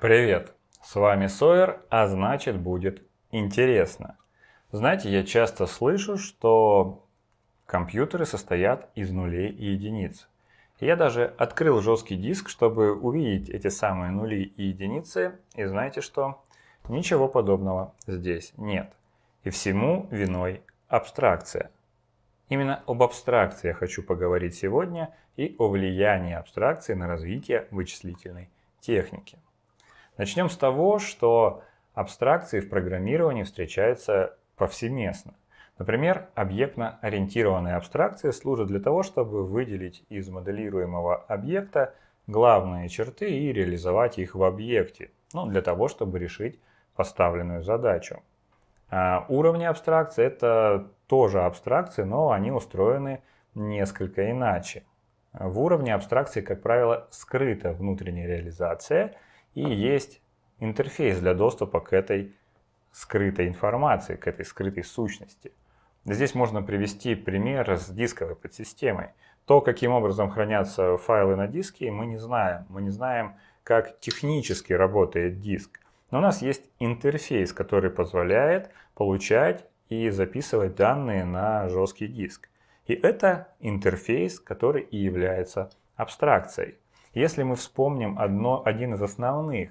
Привет, с вами Сойер, а значит будет интересно. Знаете, я часто слышу, что компьютеры состоят из нулей и единиц. Я даже открыл жесткий диск, чтобы увидеть эти самые нули и единицы, и знаете что? Ничего подобного здесь нет. И всему виной абстракция. Именно об абстракции я хочу поговорить сегодня и о влиянии абстракции на развитие вычислительной техники. Начнем с того, что абстракции в программировании встречаются повсеместно. Например, объектно-ориентированные абстракции служат для того, чтобы выделить из моделируемого объекта главные черты и реализовать их в объекте, ну, для того, чтобы решить поставленную задачу. А уровни абстракции — это тоже абстракции, но они устроены несколько иначе. В уровне абстракции, как правило, скрыта внутренняя реализация — и есть интерфейс для доступа к этой скрытой информации, к этой скрытой сущности. Здесь можно привести пример с дисковой подсистемой. То, каким образом хранятся файлы на диске, мы не знаем. Мы не знаем, как технически работает диск. Но у нас есть интерфейс, который позволяет получать и записывать данные на жесткий диск. И это интерфейс, который и является абстракцией. Если мы вспомним одно, один из основных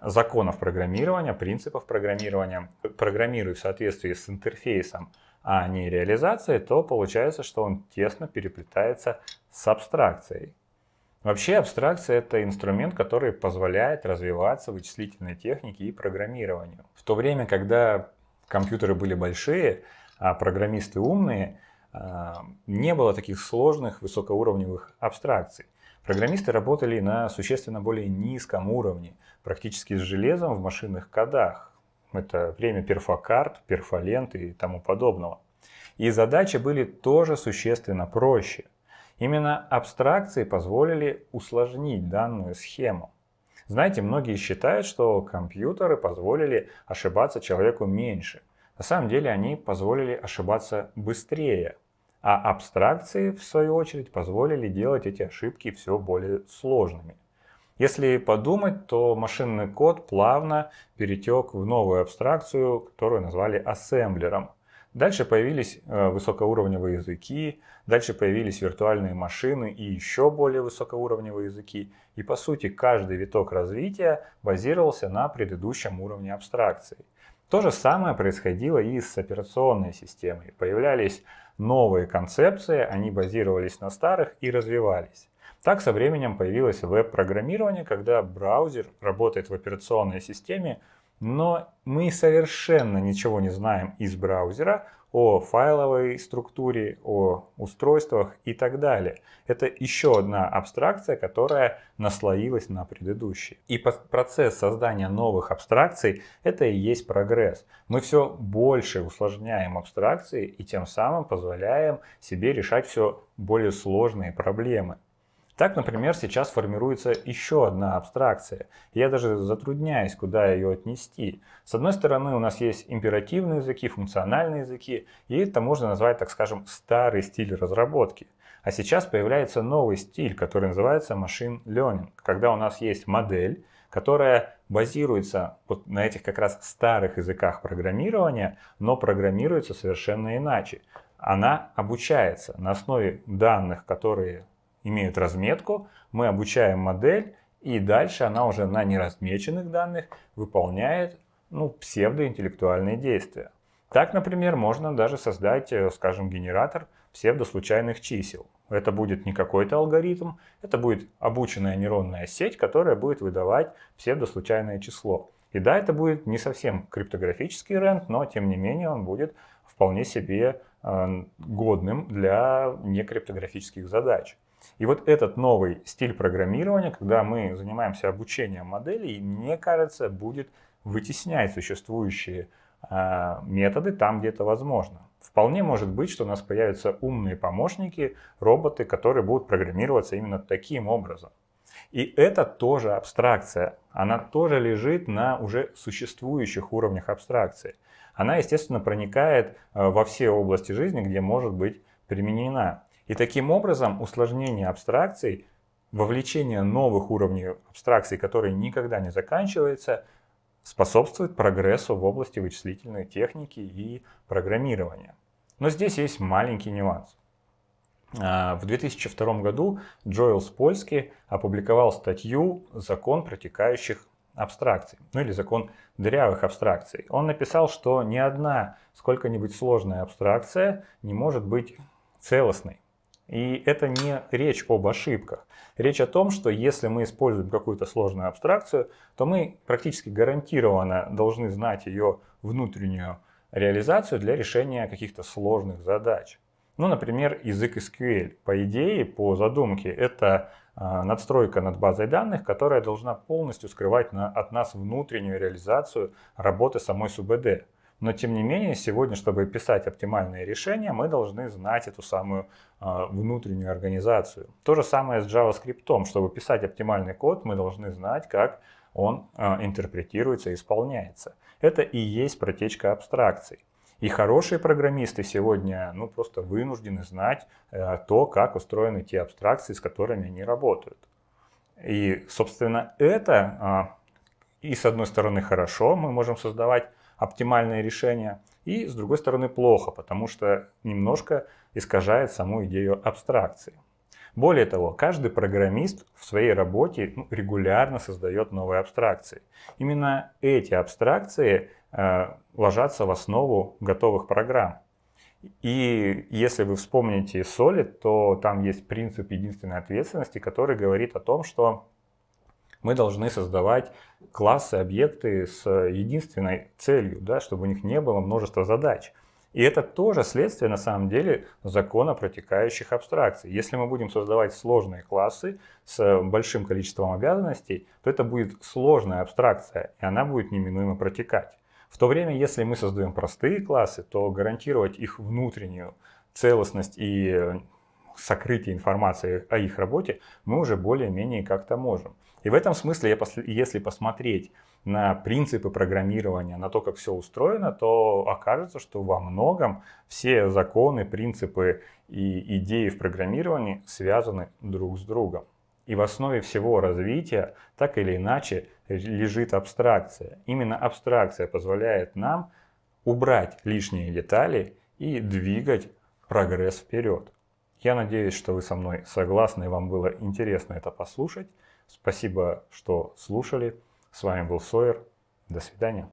законов программирования, принципов программирования, программируя в соответствии с интерфейсом, а не реализацией, то получается, что он тесно переплетается с абстракцией. Вообще абстракция это инструмент, который позволяет развиваться вычислительной технике и программированию. В то время, когда компьютеры были большие, а программисты умные, а, не было таких сложных высокоуровневых абстракций. Программисты работали на существенно более низком уровне, практически с железом в машинных кодах. Это время перфокарт, перфолент и тому подобного. И задачи были тоже существенно проще. Именно абстракции позволили усложнить данную схему. Знаете, многие считают, что компьютеры позволили ошибаться человеку меньше. На самом деле они позволили ошибаться быстрее – а абстракции, в свою очередь, позволили делать эти ошибки все более сложными. Если подумать, то машинный код плавно перетек в новую абстракцию, которую назвали ассемблером. Дальше появились э, высокоуровневые языки, дальше появились виртуальные машины и еще более высокоуровневые языки. И по сути каждый виток развития базировался на предыдущем уровне абстракции. То же самое происходило и с операционной системой. Появлялись новые концепции, они базировались на старых и развивались. Так со временем появилось веб-программирование, когда браузер работает в операционной системе, но мы совершенно ничего не знаем из браузера, о файловой структуре, о устройствах и так далее. Это еще одна абстракция, которая наслоилась на предыдущие. И процесс создания новых абстракций — это и есть прогресс. Мы все больше усложняем абстракции и тем самым позволяем себе решать все более сложные проблемы. Так, например, сейчас формируется еще одна абстракция. Я даже затрудняюсь, куда ее отнести. С одной стороны, у нас есть императивные языки, функциональные языки, и это можно назвать, так скажем, старый стиль разработки. А сейчас появляется новый стиль, который называется Machine Learning, когда у нас есть модель, которая базируется вот на этих как раз старых языках программирования, но программируется совершенно иначе. Она обучается на основе данных, которые имеют разметку, мы обучаем модель, и дальше она уже на неразмеченных данных выполняет ну, псевдоинтеллектуальные действия. Так, например, можно даже создать, э, скажем, генератор псевдослучайных чисел. Это будет не какой-то алгоритм, это будет обученная нейронная сеть, которая будет выдавать псевдослучайное число. И да, это будет не совсем криптографический рент, но тем не менее он будет вполне себе годным для некриптографических задач. И вот этот новый стиль программирования, когда мы занимаемся обучением моделей, мне кажется, будет вытеснять существующие а, методы там, где это возможно. Вполне может быть, что у нас появятся умные помощники, роботы, которые будут программироваться именно таким образом. И это тоже абстракция. Она тоже лежит на уже существующих уровнях абстракции она, естественно, проникает э, во все области жизни, где может быть применена. И таким образом усложнение абстракций, вовлечение новых уровней абстракций, которые никогда не заканчиваются, способствует прогрессу в области вычислительной техники и программирования. Но здесь есть маленький нюанс. Э, в 2002 году Джоэл Спольский опубликовал статью «Закон протекающих абстракций, ну или закон дырявых абстракций. Он написал, что ни одна сколько-нибудь сложная абстракция не может быть целостной. И это не речь об ошибках. Речь о том, что если мы используем какую-то сложную абстракцию, то мы практически гарантированно должны знать ее внутреннюю реализацию для решения каких-то сложных задач. Ну, например, язык SQL. По идее, по задумке, это а, надстройка над базой данных, которая должна полностью скрывать на, от нас внутреннюю реализацию работы самой СУБД. Но тем не менее, сегодня, чтобы писать оптимальные решения, мы должны знать эту самую э, внутреннюю организацию. То же самое с JavaScript. Чтобы писать оптимальный код, мы должны знать, как он э, интерпретируется и исполняется. Это и есть протечка абстракций. И хорошие программисты сегодня ну, просто вынуждены знать э, то, как устроены те абстракции, с которыми они работают. И, собственно, это э, и с одной стороны хорошо, мы можем создавать оптимальные решения, и с другой стороны плохо, потому что немножко искажает саму идею абстракции. Более того, каждый программист в своей работе ну, регулярно создает новые абстракции. Именно эти абстракции Э, ложатся в основу готовых программ. И если вы вспомните Solid, то там есть принцип единственной ответственности, который говорит о том, что мы должны создавать классы, объекты с единственной целью, да, чтобы у них не было множества задач. И это тоже следствие, на самом деле, закона протекающих абстракций. Если мы будем создавать сложные классы с большим количеством обязанностей, то это будет сложная абстракция, и она будет неминуемо протекать. В то время, если мы создаем простые классы, то гарантировать их внутреннюю целостность и э, сокрытие информации о их работе мы уже более-менее как-то можем. И в этом смысле, если посмотреть на принципы программирования, на то, как все устроено, то окажется, что во многом все законы, принципы и идеи в программировании связаны друг с другом. И в основе всего развития, так или иначе, лежит абстракция. Именно абстракция позволяет нам убрать лишние детали и двигать прогресс вперед. Я надеюсь, что вы со мной согласны, и вам было интересно это послушать. Спасибо, что слушали. С вами был Сойер. До свидания.